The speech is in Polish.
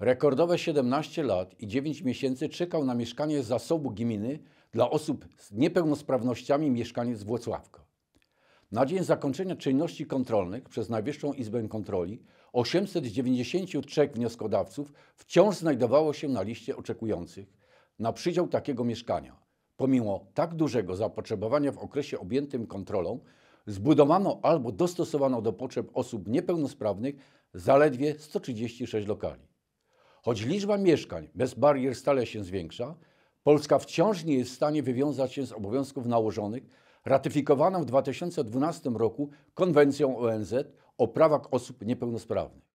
Rekordowe 17 lat i 9 miesięcy czekał na mieszkanie z zasobu gminy dla osób z niepełnosprawnościami mieszkaniec Włocławka. Na dzień zakończenia czynności kontrolnych przez Najwyższą Izbę Kontroli 893 wnioskodawców wciąż znajdowało się na liście oczekujących na przydział takiego mieszkania. Pomimo tak dużego zapotrzebowania w okresie objętym kontrolą, zbudowano albo dostosowano do potrzeb osób niepełnosprawnych zaledwie 136 lokali. Choć liczba mieszkań bez barier stale się zwiększa, Polska wciąż nie jest w stanie wywiązać się z obowiązków nałożonych ratyfikowaną w 2012 roku konwencją ONZ o prawach osób niepełnosprawnych.